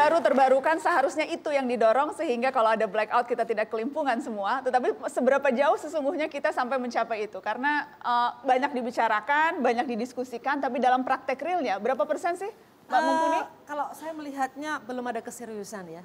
baru terbarukan seharusnya itu yang didorong sehingga kalau ada blackout kita tidak kelimpungan semua. Tetapi seberapa jauh sesungguhnya kita sampai mencapai itu? Karena uh, banyak dibicarakan, banyak didiskusikan, tapi dalam praktek realnya berapa persen sih Mbak uh, Mumpuni? Eh, kalau saya melihatnya belum ada keseriusan ya.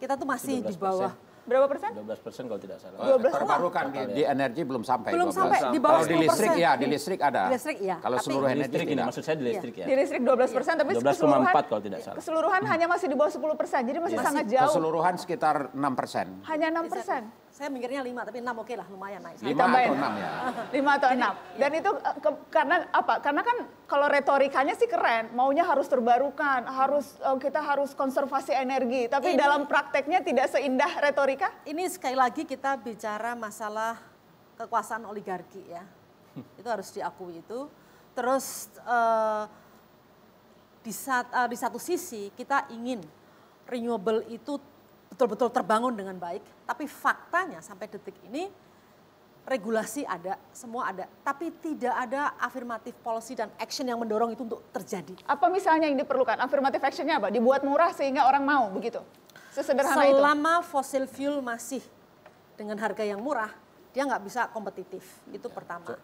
Kita tuh masih 17%. di bawah Berapa persen? 12 persen kalau tidak salah. 12 Terbarukan di, ya. di energi belum sampai. Belum 12. sampai, di bawah Kalau di listrik ya, di listrik ada. Di listrik ya. Kalau tapi, seluruh energi listrik tidak. maksud saya di listrik iya. ya. Di listrik 12 persen, tapi 12,4 kalau tidak salah. Keseluruhan hmm. hanya masih di bawah 10 persen, jadi masih, masih sangat jauh. Keseluruhan sekitar 6 persen. Hanya 6 persen. Saya mikirnya lima, tapi enam oke okay lah, lumayan naik. Lima atau enam ya? Lima atau enam. Iya. Dan itu eh, ke, karena apa? Karena kan kalau retorikanya sih keren, maunya harus terbarukan, harus eh, kita harus konservasi energi. Tapi ini, dalam prakteknya tidak seindah retorika? Ini sekali lagi kita bicara masalah kekuasaan oligarki ya. Itu harus diakui itu. Terus uh, di, saat, uh, di satu sisi kita ingin renewable itu betul-betul terbangun dengan baik, tapi faktanya sampai detik ini regulasi ada, semua ada, tapi tidak ada afirmatif policy dan action yang mendorong itu untuk terjadi. Apa misalnya yang diperlukan? Afirmatif actionnya apa? Dibuat murah sehingga orang mau begitu? Sesederhana Selama itu? Selama fossil fuel masih dengan harga yang murah, dia nggak bisa kompetitif. Itu ya, pertama.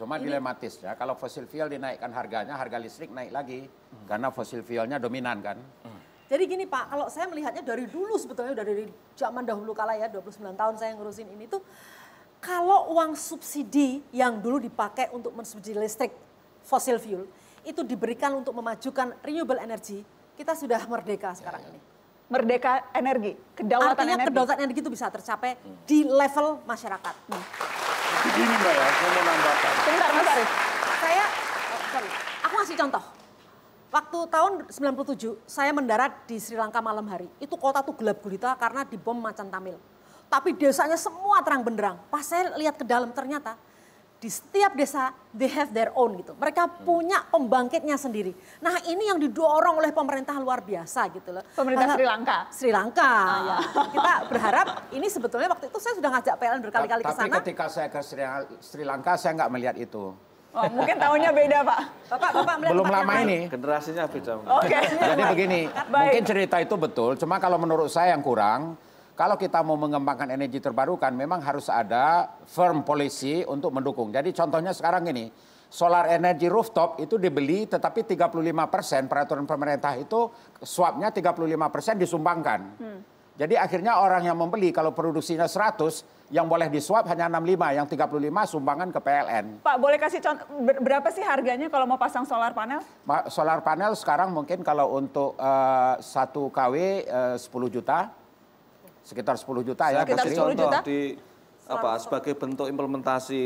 Cuma Ini, dilematis ya, kalau fossil fuel dinaikkan harganya, harga listrik naik lagi. Hmm. Karena fossil fuelnya dominan kan. Hmm. Jadi gini Pak, kalau saya melihatnya dari dulu sebetulnya dari zaman dahulu kala ya 29 tahun saya ngurusin ini tuh kalau uang subsidi yang dulu dipakai untuk mensubsidi listrik fosil fuel itu diberikan untuk memajukan renewable energy, kita sudah merdeka sekarang ini. Merdeka energi, kedaulatan Artinya energi. kedaulatan energi itu bisa tercapai hmm. di level masyarakat. Hmm. Begini Mbak ya, saya mau nambahkan. Sebentar Mas Arief. Saya, oh, sorry. aku ngasih contoh Waktu tahun 97 saya mendarat di Sri Lanka malam hari. Itu kota tuh gelap gulita karena dibom macan Tamil. Tapi desanya semua terang benderang. Pas saya lihat ke dalam ternyata di setiap desa they have their own gitu. Mereka hmm. punya pembangkitnya sendiri. Nah ini yang didorong oleh pemerintah luar biasa gitu loh. Pemerintah Sri Lanka? Sri Lanka ah. ya. Kita berharap ini sebetulnya waktu itu saya sudah ngajak PLN berkali-kali ke sana. Tapi ketika saya ke Sri, Sri Lanka saya nggak melihat itu Oh, mungkin tahunnya beda Pak. Bapak, Bapak melihat Belum lama ini. Generasinya beda. Oke. Okay. Jadi begini, Baik. mungkin cerita itu betul. Cuma kalau menurut saya yang kurang, kalau kita mau mengembangkan energi terbarukan memang harus ada firm policy untuk mendukung. Jadi contohnya sekarang ini, solar energy rooftop itu dibeli tetapi 35 persen peraturan pemerintah itu swapnya 35 persen disumbangkan. Hmm. Jadi akhirnya orang yang membeli kalau produksinya 100, yang boleh disuap hanya 65, yang 35 sumbangan ke PLN. Pak, boleh kasih contoh berapa sih harganya kalau mau pasang solar panel? Solar panel sekarang mungkin kalau untuk uh, satu KW uh, 10 juta. Sekitar 10 juta sekitar ya. Sekitar 10 juta? Di apa solar. sebagai bentuk implementasi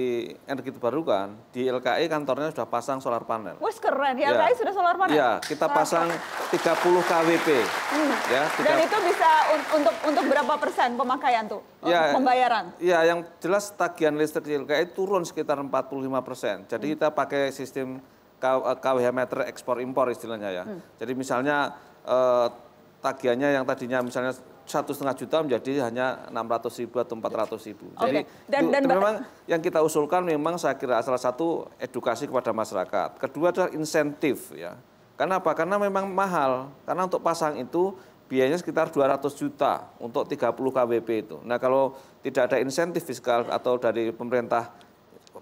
energi terbarukan di LKI kantornya sudah pasang solar panel. Wes keren, di LKI ya. sudah solar panel. Ya, kita solar pasang panel. 30 kWp. Hmm. Ya, 30... Dan itu bisa un untuk untuk berapa persen pemakaian tuh ya, pembayaran? Ya, yang jelas tagihan listrik di LKI turun sekitar 45 persen. Jadi hmm. kita pakai sistem KWH eh, meter ekspor impor istilahnya ya. Hmm. Jadi misalnya eh, tagihannya yang tadinya misalnya satu setengah juta menjadi hanya enam ratus ribu atau empat ratus ribu. Okay. Jadi dan, dan, memang yang kita usulkan memang saya kira salah satu edukasi kepada masyarakat. Kedua adalah insentif ya. Karena apa? Karena memang mahal. Karena untuk pasang itu biayanya sekitar 200 juta untuk 30 KWP itu. Nah kalau tidak ada insentif fiskal atau dari pemerintah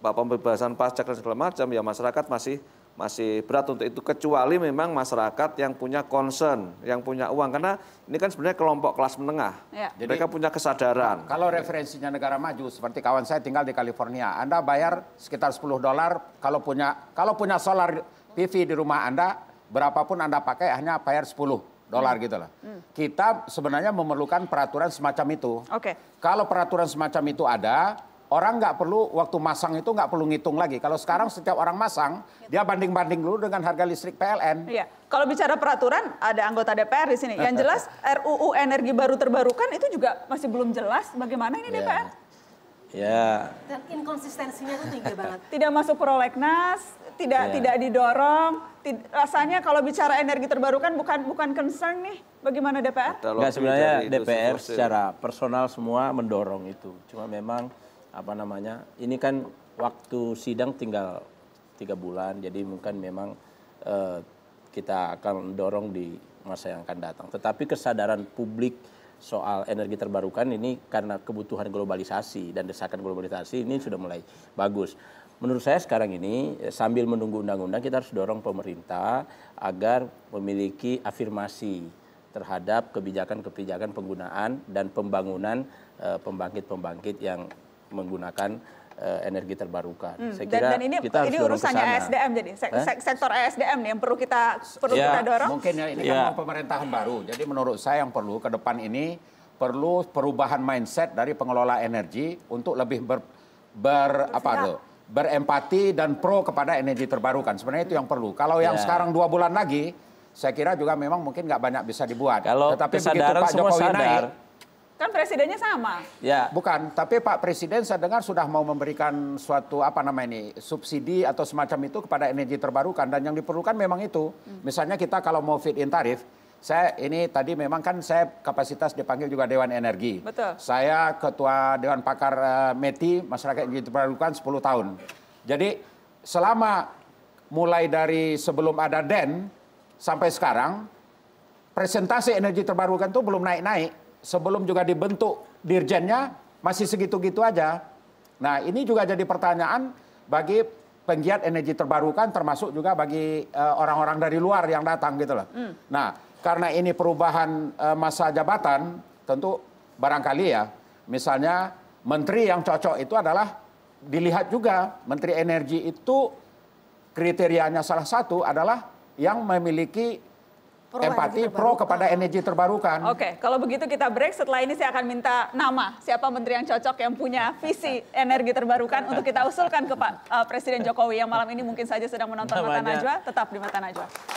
pembebasan pajak dan segala macam ya masyarakat masih masih berat untuk itu kecuali memang masyarakat yang punya concern, yang punya uang karena ini kan sebenarnya kelompok kelas menengah. Ya. Jadi, Mereka punya kesadaran. Kalau referensinya negara maju seperti kawan saya tinggal di California, Anda bayar sekitar 10 dolar kalau punya kalau punya solar PV di rumah Anda, berapapun Anda pakai hanya bayar 10 dolar hmm. gitu lah. Hmm. Kita sebenarnya memerlukan peraturan semacam itu. Oke. Okay. Kalau peraturan semacam itu ada, Orang nggak perlu waktu masang itu nggak perlu ngitung lagi. Kalau sekarang setiap orang masang, dia banding-banding dulu dengan harga listrik PLN. Iya. Kalau bicara peraturan, ada anggota DPR di sini. Yang jelas RUU energi baru terbarukan itu juga masih belum jelas bagaimana ini DPR. Ya. Iya. Dan inkonsistensinya itu tinggi banget. Tidak masuk prolegnas, tidak ya. tidak didorong. Tid rasanya kalau bicara energi terbarukan bukan bukan concern nih. Bagaimana DPR? Enggak sebenarnya DPR secara personal semua mendorong itu. Cuma memang apa namanya ini kan waktu sidang tinggal tiga bulan jadi mungkin memang eh, kita akan dorong di masa yang akan datang tetapi kesadaran publik soal energi terbarukan ini karena kebutuhan globalisasi dan desakan globalisasi ini sudah mulai bagus menurut saya sekarang ini eh, sambil menunggu undang-undang kita harus dorong pemerintah agar memiliki afirmasi terhadap kebijakan-kebijakan penggunaan dan pembangunan eh, pembangkit-pembangkit yang menggunakan uh, energi terbarukan. Hmm. Saya kira dan, dan ini, kita harus urusannya ESDM ASDM jadi sek, sektor ASDM nih yang perlu kita perlu ya, kita dorong. Mungkin ya, ini kan ya. kan pemerintahan baru. Jadi menurut saya yang perlu ke depan ini perlu perubahan mindset dari pengelola energi untuk lebih ber, ber apa tuh? berempati dan pro kepada energi terbarukan. Sebenarnya itu yang perlu. Kalau yang ya. sekarang dua bulan lagi, saya kira juga memang mungkin nggak banyak bisa dibuat. Kalau Tetapi kesadaran begitu Pak Jokowi semua sadar, naik, Kan presidennya sama. Ya. Bukan, tapi Pak Presiden saya dengar sudah mau memberikan suatu apa namanya ini, subsidi atau semacam itu kepada energi terbarukan dan yang diperlukan memang itu. Hmm. Misalnya kita kalau mau fit in tarif, saya ini tadi memang kan saya kapasitas dipanggil juga Dewan Energi. Betul. Saya ketua Dewan Pakar eh, METI Masyarakat yang diperlukan 10 tahun. Jadi selama mulai dari sebelum ada DEN sampai sekarang presentasi energi terbarukan itu belum naik-naik sebelum juga dibentuk dirjennya masih segitu-gitu aja. Nah, ini juga jadi pertanyaan bagi penggiat energi terbarukan termasuk juga bagi eh, orang-orang uh, dari luar yang datang gitu loh. Hmm. Nah, karena ini perubahan uh, masa jabatan tentu barangkali ya misalnya menteri yang cocok itu adalah dilihat juga menteri energi itu kriterianya salah satu adalah yang memiliki pro empati pro kepada ah. energi terbarukan. Oke, okay. kalau begitu kita break. Setelah ini saya akan minta nama siapa menteri yang cocok yang punya visi energi terbarukan untuk kita usulkan ke Pak uh, Presiden Jokowi yang malam ini mungkin saja sedang menonton Mata Najwa. Tetap di Mata Najwa.